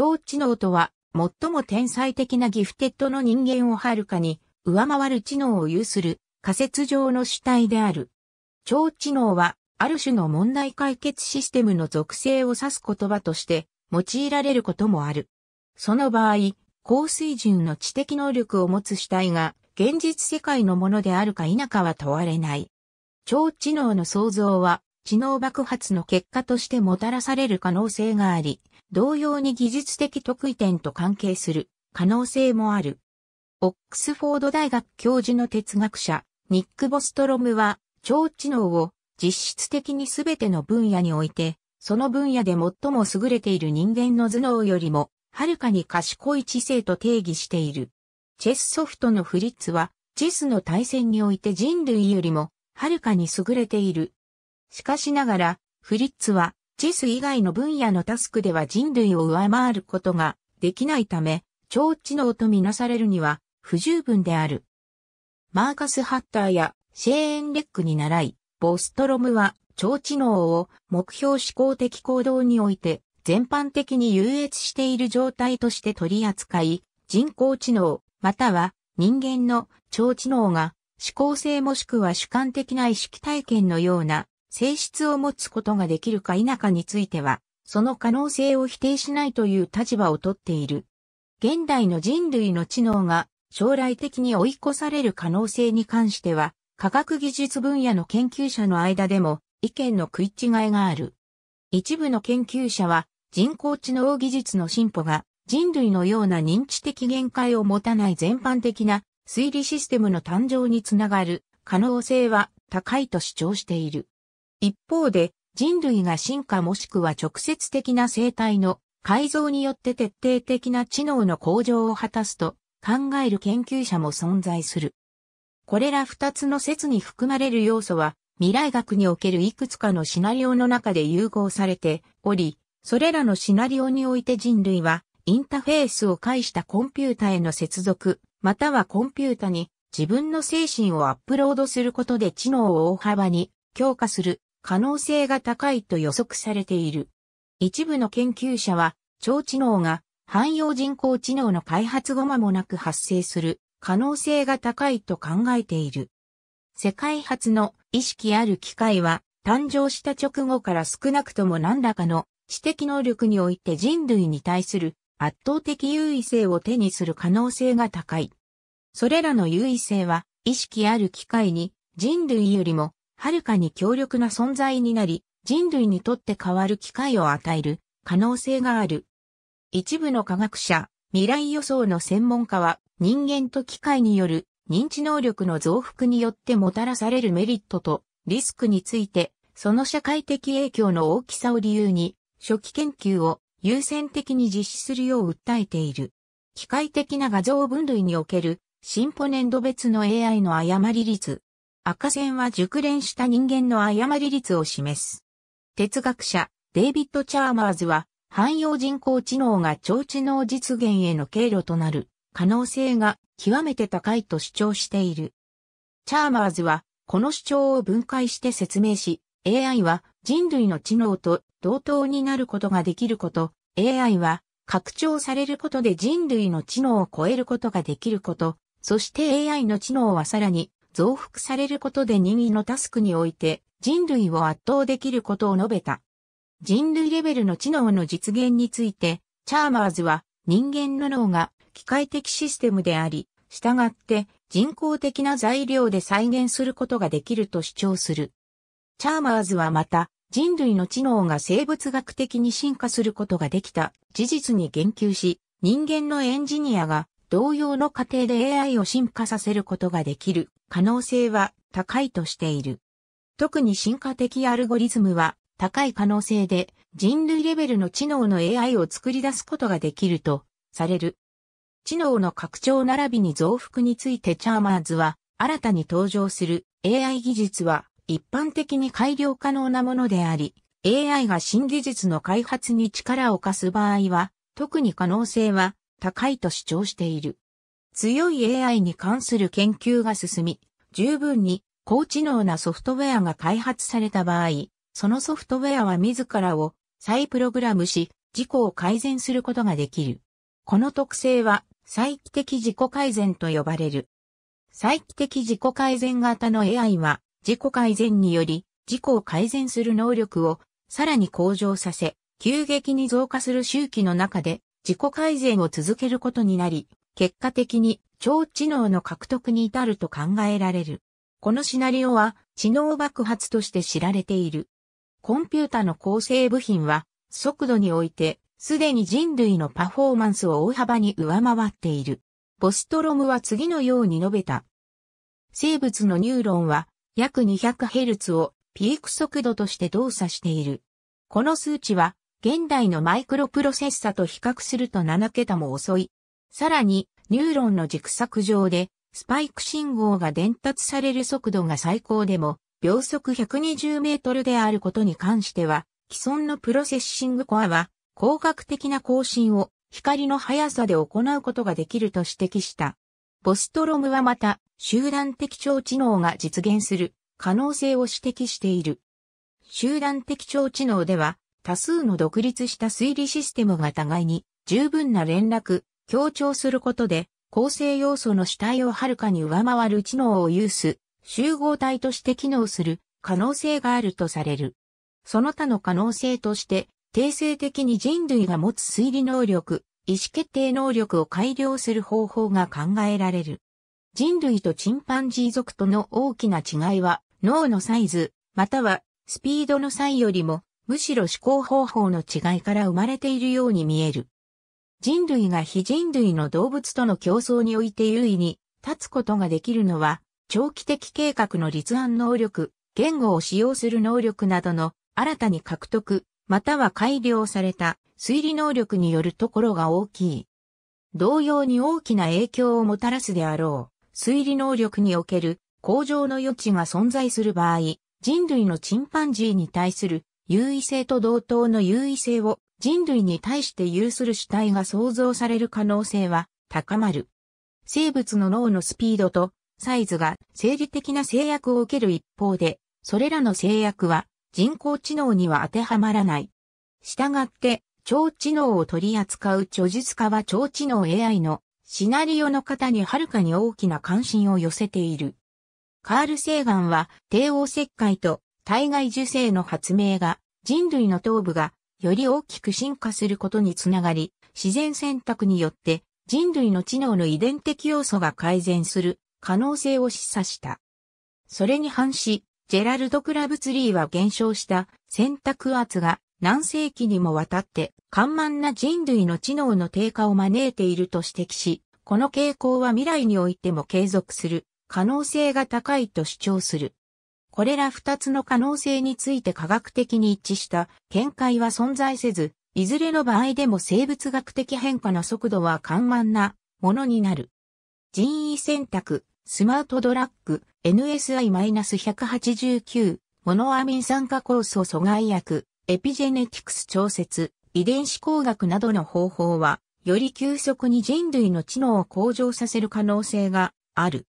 超知能とは、最も天才的なギフテッドの人間をはるかに上回る知能を有する仮説上の主体である。超知能は、ある種の問題解決システムの属性を指す言葉として用いられることもある。その場合、高水準の知的能力を持つ主体が現実世界のものであるか否かは問われない。超知能の創造は知能爆発の結果としてもたらされる可能性があり、同様に技術的得意点と関係する可能性もある。オックスフォード大学教授の哲学者、ニック・ボストロムは、超知能を実質的に全ての分野において、その分野で最も優れている人間の頭脳よりも、はるかに賢い知性と定義している。チェスソフトのフリッツは、チェスの対戦において人類よりも、はるかに優れているしかしながら、フリッツは、チェス以外の分野のタスクでは人類を上回ることができないため、超知能とみなされるには不十分である。マーカス・ハッターやシェーン・レックに習い、ボストロムは超知能を目標思考的行動において全般的に優越している状態として取り扱い、人工知能、または人間の超知能が思考性もしくは主観的な意識体験のような性質を持つことができるか否かについては、その可能性を否定しないという立場をとっている。現代の人類の知能が将来的に追い越される可能性に関しては、科学技術分野の研究者の間でも意見の食い違いがある。一部の研究者は人工知能技術の進歩が人類のような認知的限界を持たない全般的な推理システムの誕生につながる可能性は高いと主張している。一方で、人類が進化もしくは直接的な生態の改造によって徹底的な知能の向上を果たすと考える研究者も存在する。これら二つの説に含まれる要素は未来学におけるいくつかのシナリオの中で融合されており、それらのシナリオにおいて人類はインタフェースを介したコンピュータへの接続、またはコンピュータに自分の精神をアップロードすることで知能を大幅に強化する可能性が高いと予測されている。一部の研究者は、超知能が汎用人工知能の開発後間もなく発生する可能性が高いと考えている。世界初の意識ある機械は誕生した直後から少なくとも何らかの知的能力において人類に対する圧倒的優位性を手にする可能性が高い。それらの優位性は意識ある機械に人類よりもはるかに強力な存在になり、人類にとって変わる機会を与える可能性がある。一部の科学者、未来予想の専門家は、人間と機械による認知能力の増幅によってもたらされるメリットとリスクについて、その社会的影響の大きさを理由に、初期研究を優先的に実施するよう訴えている。機械的な画像分類における、シンポネンド別の AI の誤り率赤線は熟練した人間の誤り率を示す。哲学者、デイビッド・チャーマーズは、汎用人工知能が超知能実現への経路となる可能性が極めて高いと主張している。チャーマーズは、この主張を分解して説明し、AI は人類の知能と同等になることができること、AI は拡張されることで人類の知能を超えることができること、そして AI の知能はさらに増幅されることで任意のタスクにおいて人類を圧倒できることを述べた。人類レベルの知能の実現について、チャーマーズは人間の脳が機械的システムであり、従って人工的な材料で再現することができると主張する。チャーマーズはまた、人類の知能が生物学的に進化することができた事実に言及し、人間のエンジニアが同様の過程で AI を進化させることができる可能性は高いとしている。特に進化的アルゴリズムは高い可能性で人類レベルの知能の AI を作り出すことができるとされる。知能の拡張並びに増幅についてチャーマーズは新たに登場する AI 技術は一般的に改良可能なものであり、AI が新技術の開発に力を貸す場合は特に可能性は高いと主張している。強い AI に関する研究が進み、十分に高知能なソフトウェアが開発された場合、そのソフトウェアは自らを再プログラムし、自己を改善することができる。この特性は、再帰的自己改善と呼ばれる。再帰的自己改善型の AI は、自己改善により、自己を改善する能力をさらに向上させ、急激に増加する周期の中で自己改善を続けることになり、結果的に超知能の獲得に至ると考えられる。このシナリオは知能爆発として知られている。コンピュータの構成部品は速度においてすでに人類のパフォーマンスを大幅に上回っている。ボストロムは次のように述べた。生物のニューロンは約 200Hz をピーク速度として動作している。この数値は現代のマイクロプロセッサと比較すると7桁も遅い。さらに、ニューロンの軸索上で、スパイク信号が伝達される速度が最高でも、秒速120メートルであることに関しては、既存のプロセッシングコアは、光学的な更新を光の速さで行うことができると指摘した。ボストロムはまた、集団的超知能が実現する可能性を指摘している。集団的超知能では、多数の独立した推理システムが互いに十分な連絡、協調することで、構成要素の主体をはるかに上回る知能を有す、集合体として機能する可能性があるとされる。その他の可能性として、定性的に人類が持つ推理能力、意思決定能力を改良する方法が考えられる。人類とチンパンジー族との大きな違いは、脳のサイズ、またはスピードの際よりもむしろ思考方法の違いから生まれているように見える。人類が非人類の動物との競争において優位に立つことができるのは、長期的計画の立案能力、言語を使用する能力などの新たに獲得、または改良された推理能力によるところが大きい。同様に大きな影響をもたらすであろう、推理能力における向上の余地が存在する場合、人類のチンパンジーに対する優位性と同等の優位性を人類に対して有する主体が創造される可能性は高まる。生物の脳のスピードとサイズが生理的な制約を受ける一方で、それらの制約は人工知能には当てはまらない。したがって、超知能を取り扱う著述家は超知能 AI のシナリオの方にはるかに大きな関心を寄せている。カール・セーガンは帝王切開と体外受精の発明が人類の頭部がより大きく進化することにつながり、自然選択によって人類の知能の遺伝的要素が改善する可能性を示唆した。それに反し、ジェラルド・クラブツリーは減少した選択圧が何世紀にもわたって緩慢な人類の知能の低下を招いていると指摘し、この傾向は未来においても継続する可能性が高いと主張する。これら二つの可能性について科学的に一致した見解は存在せず、いずれの場合でも生物学的変化の速度は緩慢なものになる。人為選択、スマートドラッグ、NSI-189、モノアミン酸化酵素阻害薬、エピジェネティクス調節、遺伝子工学などの方法は、より急速に人類の知能を向上させる可能性がある。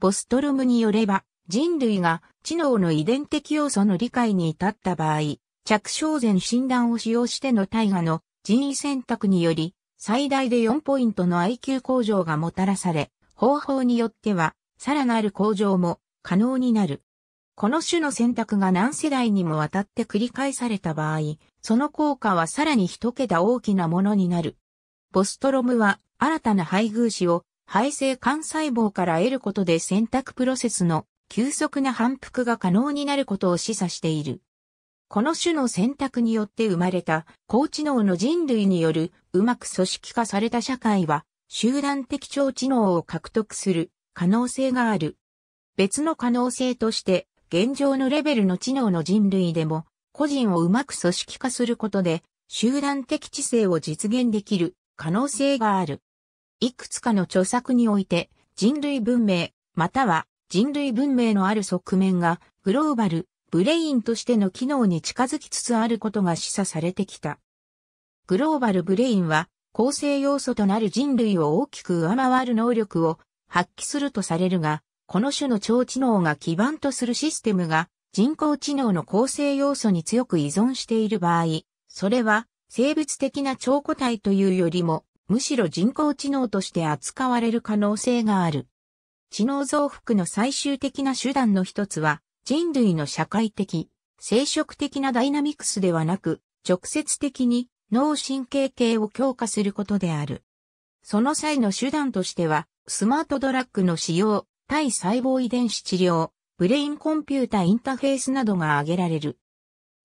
ボストルムによれば、人類が知能の遺伝的要素の理解に至った場合、着床前診断を使用しての大河の人為選択により、最大で4ポイントの IQ 向上がもたらされ、方法によっては、さらなる向上も可能になる。この種の選択が何世代にもわたって繰り返された場合、その効果はさらに一桁大きなものになる。ボストロムは新たな配偶子を配性幹細胞から得ることで選択プロセスの急速な反復が可能になることを示唆している。この種の選択によって生まれた高知能の人類によるうまく組織化された社会は集団的超知能を獲得する可能性がある。別の可能性として現状のレベルの知能の人類でも個人をうまく組織化することで集団的知性を実現できる可能性がある。いくつかの著作において人類文明または人類文明のある側面がグローバル、ブレインとしての機能に近づきつつあることが示唆されてきた。グローバルブレインは構成要素となる人類を大きく上回る能力を発揮するとされるが、この種の超知能が基盤とするシステムが人工知能の構成要素に強く依存している場合、それは生物的な超個体というよりも、むしろ人工知能として扱われる可能性がある。知能増幅の最終的な手段の一つは、人類の社会的、生殖的なダイナミクスではなく、直接的に脳神経系を強化することである。その際の手段としては、スマートドラッグの使用、対細胞遺伝子治療、ブレインコンピュータインターフェースなどが挙げられる。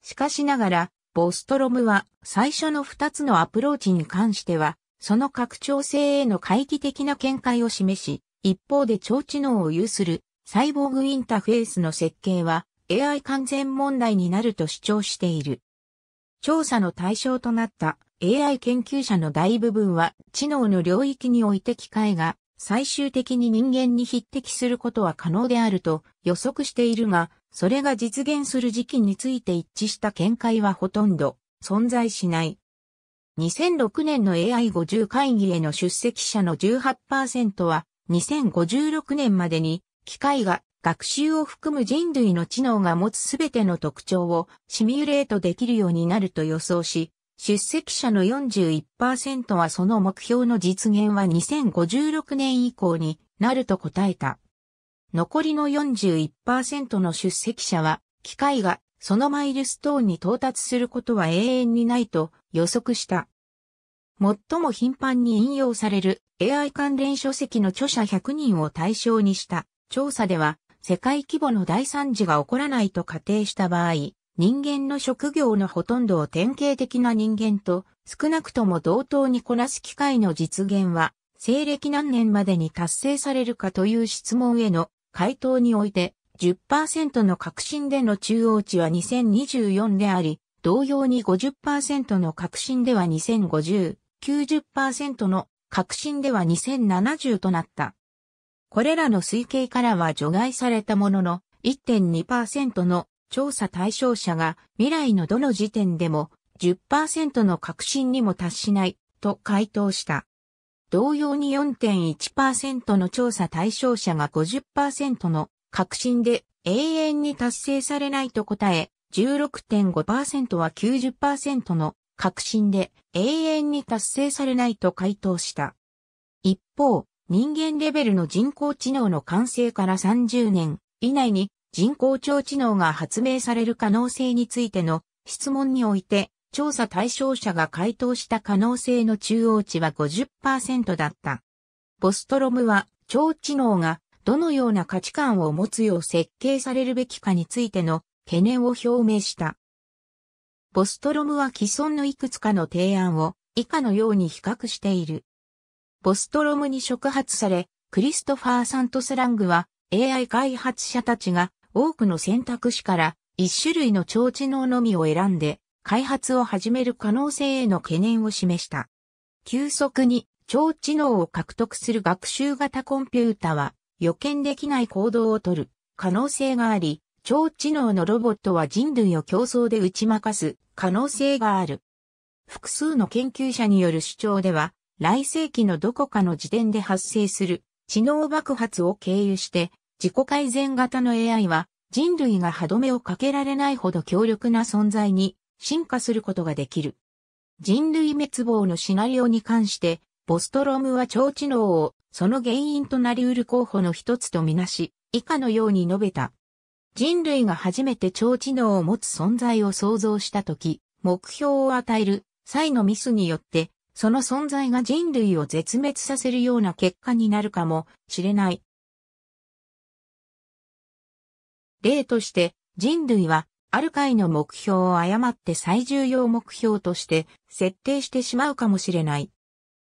しかしながら、ボストロムは最初の2つのアプローチに関しては、その拡張性への回帰的な見解を示し、一方で超知能を有するサイボーグインタフェースの設計は AI 完全問題になると主張している。調査の対象となった AI 研究者の大部分は知能の領域において機械が最終的に人間に匹敵することは可能であると予測しているが、それが実現する時期について一致した見解はほとんど存在しない。2006年の AI50 会議への出席者の18%は2056年までに機械が学習を含む人類の知能が持つすべての特徴をシミュレートできるようになると予想し、出席者の41%はその目標の実現は2056年以降になると答えた。残りの41%の出席者は、機械がそのマイルストーンに到達することは永遠にないと予測した。最も頻繁に引用される AI 関連書籍の著者100人を対象にした調査では、世界規模の大惨事が起こらないと仮定した場合、人間の職業のほとんどを典型的な人間と少なくとも同等にこなす機会の実現は、西暦何年までに達成されるかという質問への回答において、10%の革新での中央値は2024であり、同様に50%の革新では2050 90%の革新では2070となった。これらの推計からは除外されたものの1.2%の調査対象者が未来のどの時点でも10%の革新にも達しないと回答した。同様に4.1%の調査対象者が50%の革新で永遠に達成されないと答え、16.5%は90%の確信で永遠に達成されないと回答した。一方、人間レベルの人工知能の完成から30年以内に人工超知能が発明される可能性についての質問において、調査対象者が回答した可能性の中央値は50%だった。ボストロムは超知能がどのような価値観を持つよう設計されるべきかについての懸念を表明した。ボストロムは既存のいくつかの提案を以下のように比較している。ボストロムに触発され、クリストファー・サントスラングは AI 開発者たちが多くの選択肢から一種類の超知能のみを選んで開発を始める可能性への懸念を示した。急速に超知能を獲得する学習型コンピュータは予見できない行動をとる可能性があり、超知能のロボットは人類を競争で打ち負かす可能性がある。複数の研究者による主張では、来世紀のどこかの時点で発生する知能爆発を経由して自己改善型の AI は人類が歯止めをかけられないほど強力な存在に進化することができる。人類滅亡のシナリオに関して、ボストロムは超知能をその原因となり得る候補の一つとみなし、以下のように述べた。人類が初めて超知能を持つ存在を想像したとき、目標を与える際のミスによって、その存在が人類を絶滅させるような結果になるかもしれない。例として、人類は、ある回の目標を誤って最重要目標として設定してしまうかもしれない。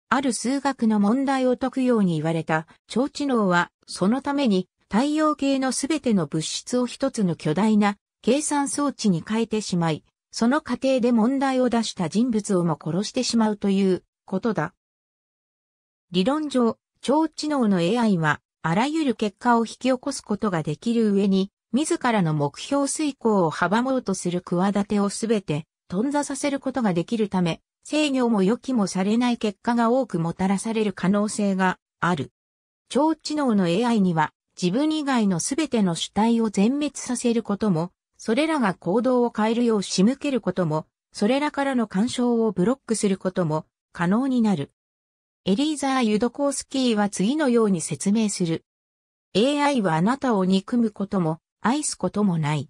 ある数学の問題を解くように言われた超知能は、そのために太陽系のすべての物質を一つの巨大な計算装置に変えてしまい、その過程で問題を出した人物をも殺してしまうということだ。理論上、超知能の AI は、あらゆる結果を引き起こすことができる上に、自らの目標遂行を阻もうとする企てをすべて、頓挫させることができるため、制御も予期もされない結果が多くもたらされる可能性がある。超知能の AI には、自分以外のすべての主体を全滅させることも、それらが行動を変えるよう仕向けることも、それらからの干渉をブロックすることも可能になる。エリーザー・ユドコースキーは次のように説明する。AI はあなたを憎むことも、愛すこともない。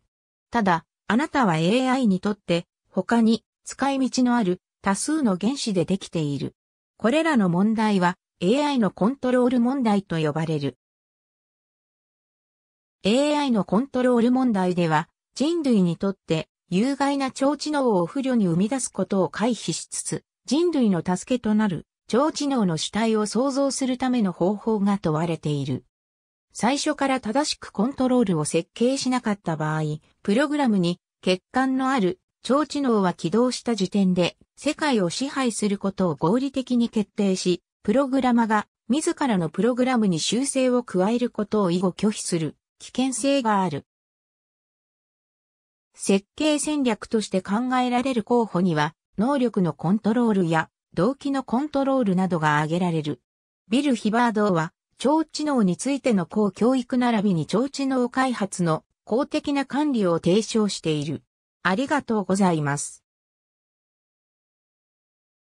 ただ、あなたは AI にとって、他に使い道のある多数の原子でできている。これらの問題は AI のコントロール問題と呼ばれる。AI のコントロール問題では、人類にとって有害な超知能を不慮に生み出すことを回避しつつ、人類の助けとなる超知能の主体を創造するための方法が問われている。最初から正しくコントロールを設計しなかった場合、プログラムに欠陥のある超知能は起動した時点で世界を支配することを合理的に決定し、プログラマが自らのプログラムに修正を加えることを以後拒否する。危険性がある。設計戦略として考えられる候補には、能力のコントロールや動機のコントロールなどが挙げられる。ビル・ヒバードは、超知能についての公教育並びに超知能開発の公的な管理を提唱している。ありがとうございます。